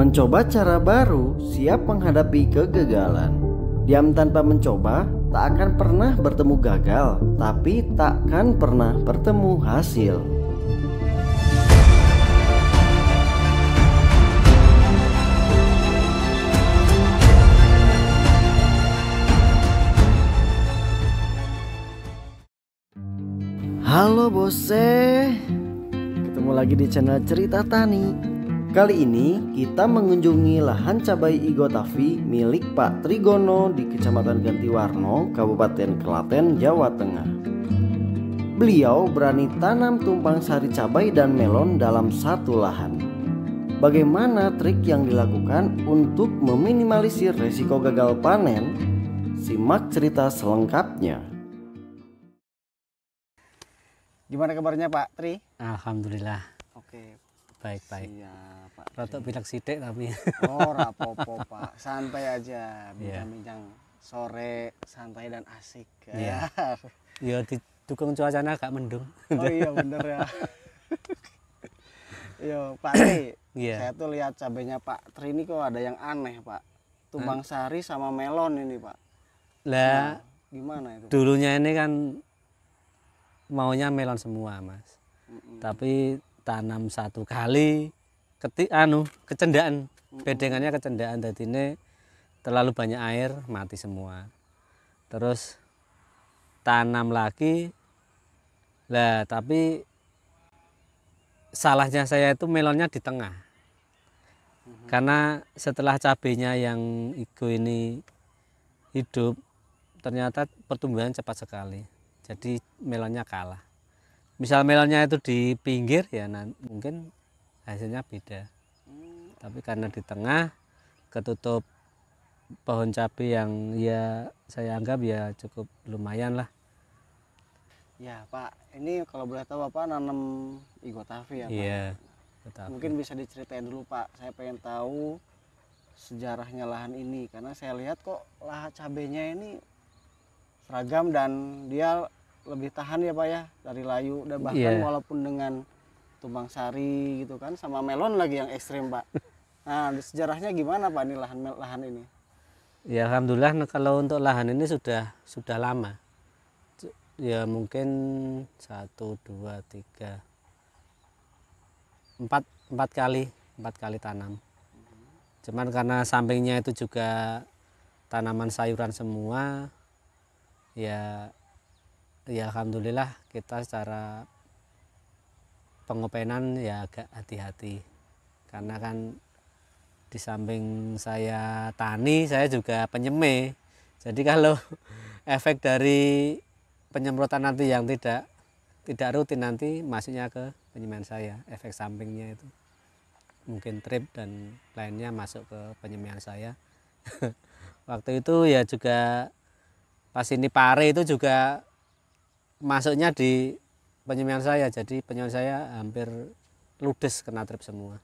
Mencoba cara baru, siap menghadapi kegagalan. Diam tanpa mencoba, tak akan pernah bertemu gagal, tapi takkan pernah bertemu hasil. Halo bose, ketemu lagi di channel Cerita Tani Kali ini kita mengunjungi lahan cabai Igotafi milik Pak Trigono di Kecamatan Gantiwarno, Kabupaten Klaten, Jawa Tengah. Beliau berani tanam tumpang sari cabai dan melon dalam satu lahan. Bagaimana trik yang dilakukan untuk meminimalisir resiko gagal panen? Simak cerita selengkapnya. Gimana kabarnya Pak Tri? Alhamdulillah. Oke. Baik-baik. Pak. Rotok iya. bilang sidik tapi. Oh, rapopo Pak. Santai aja, iya. bincang-bincang yeah. sore, santai dan asik. Iya. Yeah. di didukung cuacanya agak mendung. Oh iya bener ya. Yo, iya, Pak Tri, yeah. saya tuh lihat cabenya Pak Tri ini kok ada yang aneh, Pak. Tumbang hmm? sari sama melon ini, Pak. Lah, nah, gimana itu? Dulunya ini kan maunya melon semua, Mas. Mm -mm. Tapi tanam satu kali keti anu kecendaan bedengannya kecendaan jadi ini terlalu banyak air mati semua terus tanam lagi lah tapi salahnya saya itu melonnya di tengah mhm. karena setelah cabenya yang igo ini hidup ternyata pertumbuhan cepat sekali jadi melonnya kalah misal melonnya itu di pinggir ya mungkin hasilnya beda hmm. tapi karena di tengah ketutup pohon cabai yang ya saya anggap ya cukup lumayan lah ya pak ini kalau boleh tahu bapak nanam igotavi ya pak iya, igotafi. mungkin bisa diceritain dulu pak saya pengen tahu sejarahnya lahan ini karena saya lihat kok lahan cabenya ini seragam dan dia lebih tahan ya pak ya dari layu dan bahkan yeah. walaupun dengan tumbang sari gitu kan sama melon lagi yang ekstrim pak nah sejarahnya gimana pak ini lahan lahan ini ya alhamdulillah nah, kalau untuk lahan ini sudah sudah lama ya mungkin satu dua tiga empat empat kali empat kali tanam cuman karena sampingnya itu juga tanaman sayuran semua ya ya alhamdulillah kita secara pengopenan ya agak hati-hati karena kan di samping saya tani saya juga penyemai jadi kalau efek dari penyemprotan nanti yang tidak tidak rutin nanti masuknya ke penyemaian saya efek sampingnya itu mungkin trip dan lainnya masuk ke penyemaian saya waktu itu ya juga pas ini pare itu juga masuknya di Penyemian saya jadi penyemian saya hampir ludes kena trip semua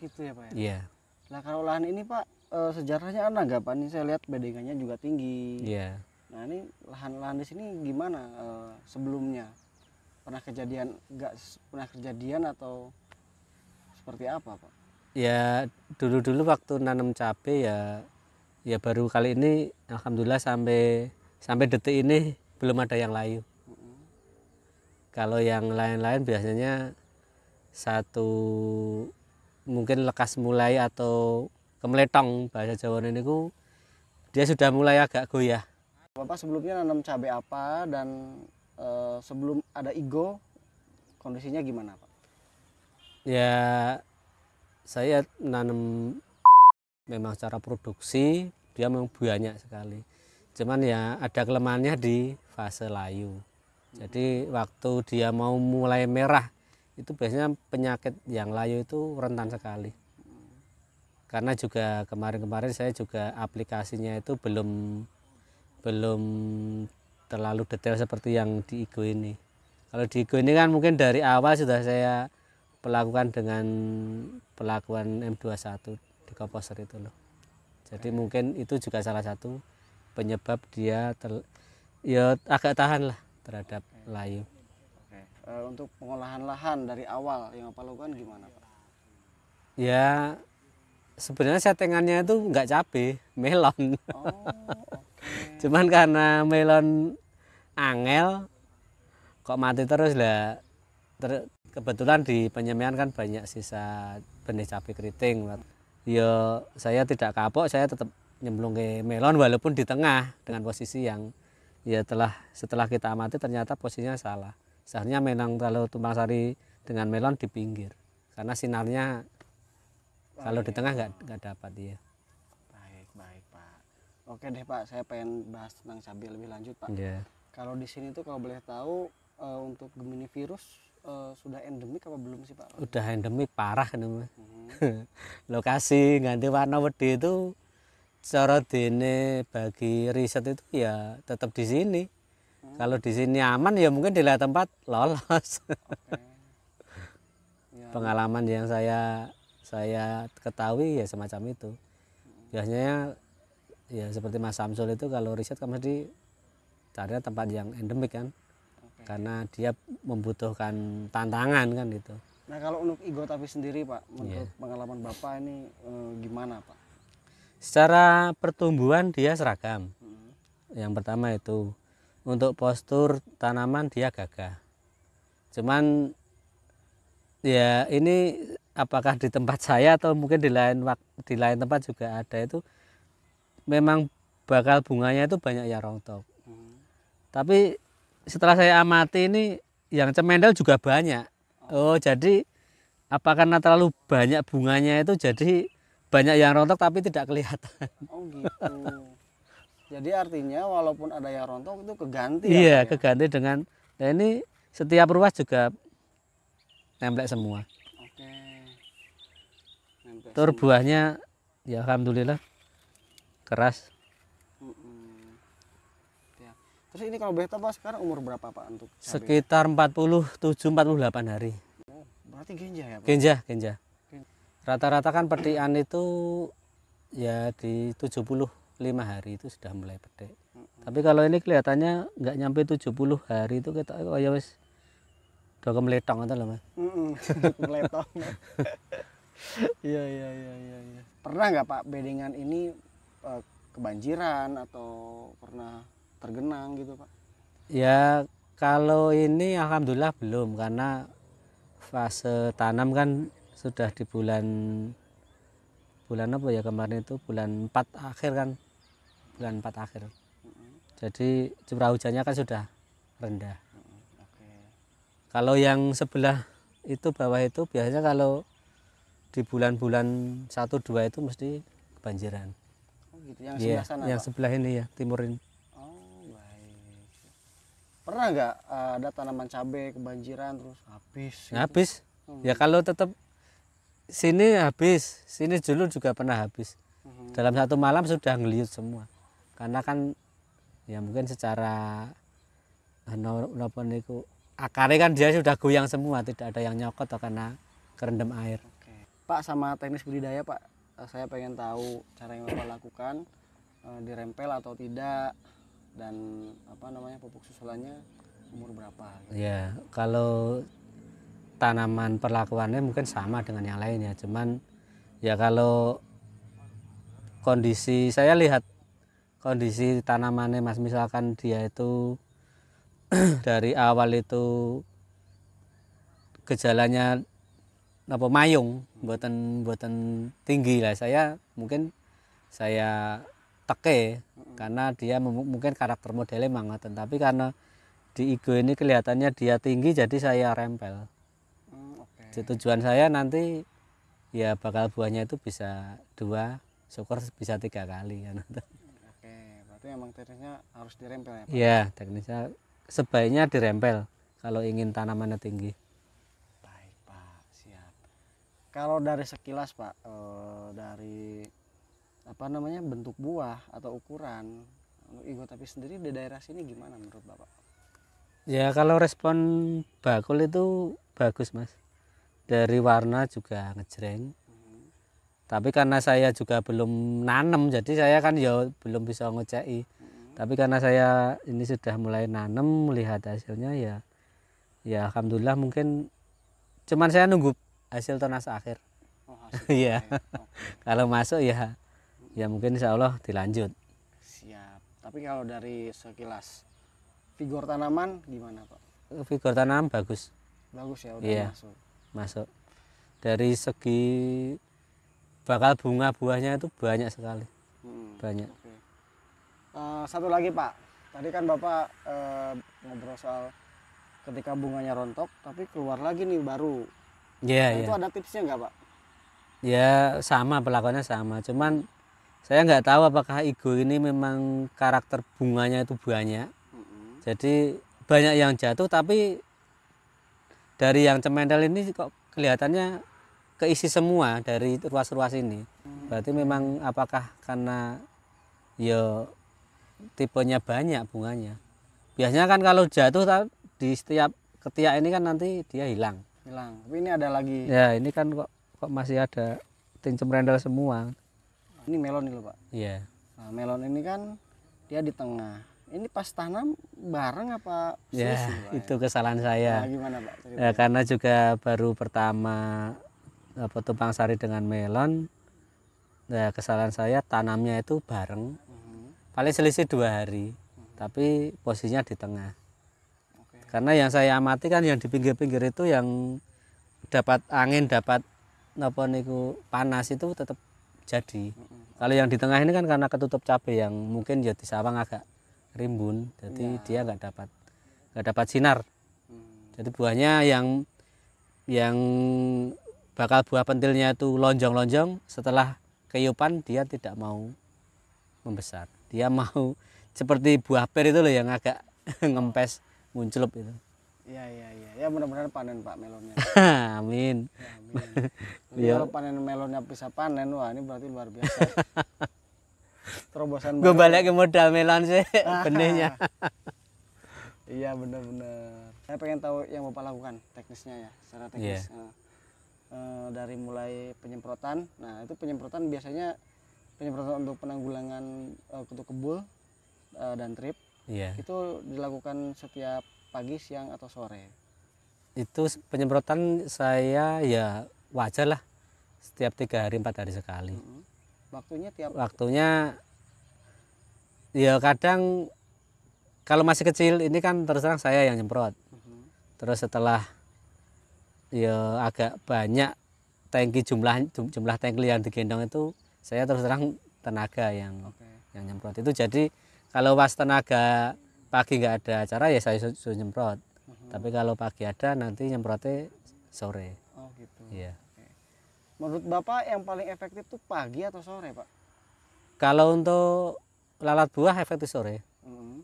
gitu ya pak ya yeah. Iya. nah kalau lahan ini pak e, sejarahnya ada nggak pak ini saya lihat bedengannya juga tinggi iya yeah. nah ini lahan-lahan di sini gimana e, sebelumnya pernah kejadian nggak pernah kejadian atau seperti apa pak ya dulu-dulu waktu nanam cabe ya ya baru kali ini alhamdulillah sampai sampai detik ini belum ada yang layu kalau yang lain-lain biasanya satu mungkin lekas mulai atau kemletong bahasa Jawa ku, dia sudah mulai agak goyah. Bapak sebelumnya nanam cabai apa dan e, sebelum ada igo kondisinya gimana Pak? Ya saya nanam memang secara produksi dia memang banyak sekali. Cuman ya ada kelemahannya di fase layu. Jadi waktu dia mau mulai merah itu biasanya penyakit yang layu itu rentan sekali. Karena juga kemarin-kemarin saya juga aplikasinya itu belum belum terlalu detail seperti yang di Igo ini. Kalau di Igo ini kan mungkin dari awal sudah saya pelakukan dengan pelakuan M21 di komposer itu loh. Jadi mungkin itu juga salah satu penyebab dia ter, ya agak tahan lah terhadap layu. Oke. Uh, untuk pengolahan lahan dari awal yang apa lakukan gimana Pak? Ya sebenarnya settingannya itu nggak cabe, melon. Oh, okay. Cuman karena melon angel kok mati terus lah. Ter kebetulan di penyemian kan banyak sisa benih cabe keriting. Ya saya tidak kapok, saya tetap nyemplung ke melon walaupun di tengah dengan posisi yang ya telah setelah kita amati ternyata posisinya salah. Seharusnya menang kalau tumpang sari dengan melon di pinggir karena sinarnya kalau di tengah nggak nggak dapat dia. Baik baik pak. Oke deh pak, saya pengen bahas tentang cabai lebih lanjut pak. Yeah. Kalau di sini tuh kalau boleh tahu e, untuk gemini virus e, sudah endemik apa belum sih pak? Udah endemik parah kan hmm. Lokasi ganti warna wedi itu secara dene bagi riset itu ya tetap di sini. Hmm. Kalau di sini aman ya mungkin di lain tempat lolos. Okay. Ya. Pengalaman yang saya saya ketahui ya semacam itu. Biasanya ya seperti Mas Samsul itu kalau riset kan mesti cari tempat yang endemik kan. Okay. Karena dia membutuhkan tantangan kan gitu. Nah kalau untuk Igo tapi sendiri Pak, menurut yeah. pengalaman Bapak ini eh, gimana Pak? secara pertumbuhan dia seragam hmm. yang pertama itu untuk postur tanaman dia gagah cuman ya ini apakah di tempat saya atau mungkin di lain di lain tempat juga ada itu memang bakal bunganya itu banyak ya rontok hmm. tapi setelah saya amati ini yang cemendel juga banyak oh, oh jadi apakah karena terlalu banyak bunganya itu jadi banyak yang rontok tapi tidak kelihatan. Oh gitu. Jadi artinya walaupun ada yang rontok itu keganti. Iya, ya? keganti dengan. Nah ini setiap ruas juga nemplek semua. Oke. Tur buahnya ya alhamdulillah keras. Ya. Terus ini kalau beta pak sekarang umur berapa Pak untuk tujuh Sekitar 47 48 hari. Oh, berarti genja ya Pak? Genja, genja rata-rata kan petian itu ya di 75 hari itu sudah mulai petik. Mm-hmm. Tapi kalau ini kelihatannya nggak nyampe 70 hari itu kita oh ya wis udah kemeletong atau loh, Mas. Iya, iya iya iya iya Pernah nggak Pak bedengan ini eh, kebanjiran atau pernah tergenang gitu, Pak? Ya kalau ini alhamdulillah belum karena fase tanam kan sudah di bulan bulan apa ya kemarin itu bulan 4 akhir kan bulan 4 akhir jadi curah hujannya kan sudah rendah kalau yang sebelah itu bawah itu biasanya kalau di bulan-bulan 1 2 itu mesti kebanjiran oh gitu yang iya, sebelah ya, yang sebelah ini ya timurin oh baik pernah nggak eh, ada tanaman cabai kebanjiran terus habis gitu? habis hmm. ya kalau tetap sini habis sini dulu juga pernah habis hmm. dalam satu malam sudah ngeliut semua karena kan ya mungkin secara eh, nopo niku akarnya kan dia sudah goyang semua tidak ada yang nyokot atau karena kerendam air Oke. Pak sama teknis budidaya Pak eh, saya pengen tahu cara yang Bapak lakukan eh, dirempel atau tidak dan apa namanya pupuk susulannya umur berapa gitu. ya kalau tanaman perlakuannya mungkin sama dengan yang lain ya cuman ya kalau kondisi saya lihat kondisi tanamannya mas misalkan dia itu dari awal itu gejalanya apa mayung buatan buatan tinggi lah saya mungkin saya teke karena dia mungkin karakter modelnya mangat tapi karena di igo ini kelihatannya dia tinggi jadi saya rempel tujuan saya nanti ya bakal buahnya itu bisa dua syukur bisa tiga kali kan oke berarti emang teknisnya harus dirempel ya Pak? ya teknisnya sebaiknya dirempel kalau ingin tanamannya tinggi baik Pak siap kalau dari sekilas Pak eh, dari apa namanya bentuk buah atau ukuran Igo tapi sendiri di daerah sini gimana menurut Bapak? Ya kalau respon bakul itu bagus mas dari warna juga ngejreng tapi karena saya juga belum nanem jadi saya kan ya belum bisa ngeceki tapi karena saya ini sudah mulai nanem melihat hasilnya ya ya alhamdulillah mungkin cuman saya nunggu hasil tonas akhir oh, iya. kalau masuk ya ya mungkin insya Allah dilanjut siap tapi kalau dari sekilas figur tanaman gimana pak figur tanaman bagus bagus ya udah yeah. masuk masuk dari segi bakal bunga buahnya itu banyak sekali hmm, banyak okay. uh, eh, satu lagi pak tadi kan bapak uh, ngobrol soal ketika bunganya rontok tapi keluar lagi nih baru yeah, nah, yeah. itu ada tipsnya nggak pak ya sama pelakonnya sama cuman saya nggak tahu apakah ego ini memang karakter bunganya itu banyak mm -hmm. jadi banyak yang jatuh tapi dari yang cemendal ini kok kelihatannya keisi semua dari ruas-ruas ini. Berarti memang apakah karena ya tipenya banyak bunganya. Biasanya kan kalau jatuh di setiap ketiak ini kan nanti dia hilang. Hilang. Tapi ini ada lagi. Ya, ini kan kok kok masih ada ting cemrendel semua. Ini melon ini loh, Pak. Iya. Nah, melon ini kan dia di tengah ini pas tanam bareng apa ya Pak, ya? itu kesalahan saya nah, gimana Pak ya karena juga baru pertama apa tumpang sari dengan melon ya kesalahan saya tanamnya itu bareng mhm. paling selisih dua hari mhm. tapi posisinya di tengah okay. karena yang saya amati kan yang di pinggir-pinggir itu yang dapat angin dapat apa niku panas itu tetap jadi mhm. kalau yang di tengah ini kan karena ketutup cabai yang mungkin ya di sawang agak rimbun jadi ya. dia nggak dapat nggak dapat sinar hmm. jadi buahnya yang yang bakal buah pentilnya itu lonjong-lonjong setelah keyupan dia tidak mau membesar dia mau seperti buah per itu loh yang agak ngempes munculup itu Ya, ya, ya. ya mudah-mudahan panen Pak melonnya. amin. Ya, amin. Ya. Kalau panen melonnya bisa panen wah ini berarti luar biasa terobosan gue balik ke modal melon sih benihnya iya bener-bener saya pengen tahu yang bapak lakukan teknisnya ya secara teknis yeah. Iya. uh, eh, dari mulai penyemprotan nah itu penyemprotan biasanya penyemprotan untuk penanggulangan uh, kutu kebul uh, dan trip yeah. itu dilakukan setiap pagi siang atau sore itu penyemprotan saya ya wajar lah setiap tiga hari empat hari sekali mm -hmm waktunya tiap waktunya ya kadang kalau masih kecil ini kan terus terang saya yang nyemprot uh mhm. -huh. terus setelah ya agak banyak tangki jumlah jumlah tangki yang digendong itu saya terus terang tenaga yang okay. yang nyemprot itu jadi kalau pas tenaga pagi nggak ada acara ya saya suruh nyemprot uh mhm. -huh. tapi kalau pagi ada nanti nyemprotnya sore oh gitu iya yeah. Menurut Bapak yang paling efektif itu pagi atau sore, Pak? Kalau untuk lalat buah efektif sore. Mm -hmm.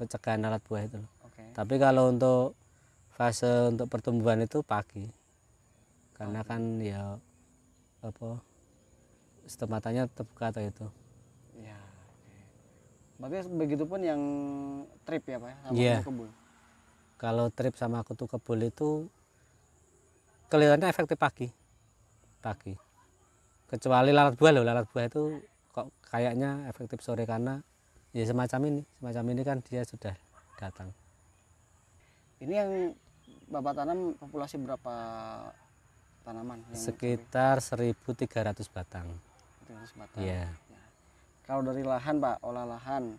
Pencegahan lalat buah itu. Okay. Tapi kalau untuk fase untuk pertumbuhan itu pagi. Karena okay. kan ya apa stomatanya terbuka atau itu. Ya. Okay. Berarti begitu pun yang trip ya, Pak, ya? sama yeah. kebul. Kalau trip sama kutu kebul itu kelihatannya efektif pagi pagi kecuali lalat buah loh lalat buah itu kok kayaknya efektif sore karena ya semacam ini semacam ini kan dia sudah datang ini yang bapak tanam populasi berapa tanaman yang sekitar 1.300 batang 1.300 batang ya. ya kalau dari lahan pak olah lahan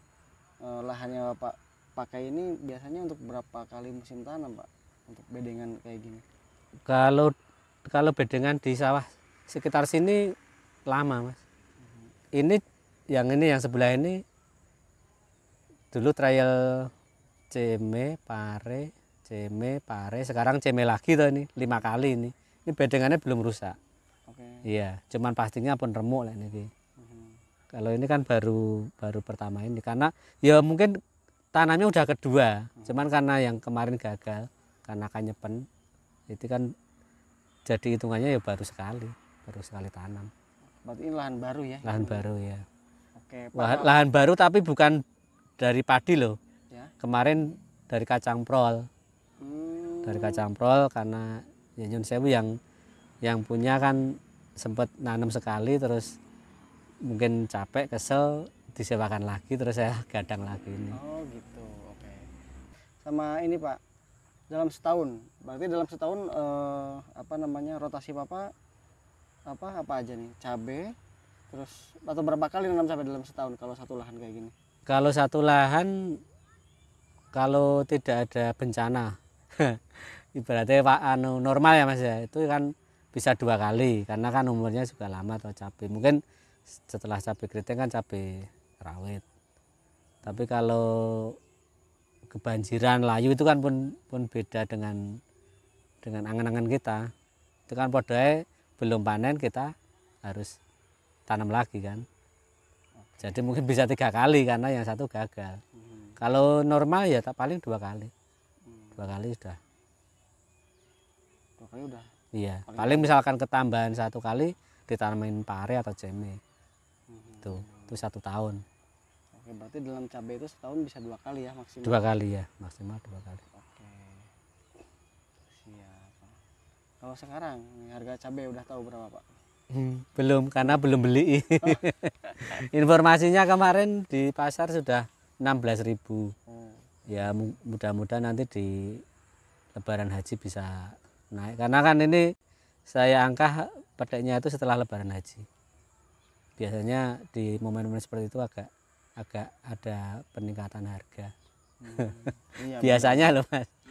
eh, lahannya bapak pakai ini biasanya untuk berapa kali musim tanam pak untuk bedengan kayak gini kalau kalau bedengan di sawah sekitar sini lama mas ini yang ini yang sebelah ini dulu trial ceme pare ceme pare sekarang ceme lagi tuh ini lima kali ini ini bedengannya belum rusak okay. iya cuman pastinya pun remuk lah ini mhm. kalau ini kan baru baru pertama ini karena ya mungkin tanamnya udah kedua mhm. cuman karena yang kemarin gagal karena kanyepen itu kan jadi hitungannya ya baru sekali baru sekali tanam berarti ini lahan baru ya lahan baru ya oke lahan, lahan baru tapi bukan dari padi loh ya. kemarin dari kacang prol hmm. dari kacang prol karena ya Sewu yang yang punya kan sempat nanam sekali terus mungkin capek kesel disewakan lagi terus saya gadang lagi ini oh gitu oke sama ini Pak dalam setahun berarti dalam setahun eh, apa namanya rotasi papa apa apa aja nih cabe terus atau berapa kali nanam cabe dalam setahun kalau satu lahan kayak gini kalau satu lahan kalau tidak ada bencana ibaratnya pak anu normal ya mas ya itu kan bisa dua kali karena kan umurnya juga lama atau cabai mungkin setelah cabai keriting kan cabai rawit tapi kalau kebanjiran layu itu kan pun pun beda dengan dengan angan-angan kita itu kan podai belum panen kita harus tanam lagi kan jadi mungkin bisa tiga kali karena yang satu gagal hmm. kalau normal ya tak paling dua kali dua kali sudah dua kali udah iya paling, paling misalkan ketambahan satu kali ditanamin pare atau cemeng hmm. itu itu satu tahun Oke, ya, berarti dalam cabai itu setahun bisa dua kali ya maksimal? Dua kali ya, maksimal dua kali. Oke, siap. Kalau sekarang harga cabai udah tahu berapa Pak? Hmm, belum, karena belum beli. Oh. Informasinya kemarin di pasar sudah 16 ribu. Oh. Ya mudah-mudahan nanti di lebaran haji bisa naik. Karena kan ini saya angka pedeknya itu setelah lebaran haji. Biasanya di momen-momen seperti itu agak agak ada peningkatan harga. Hmm, iya, biasanya loh mas.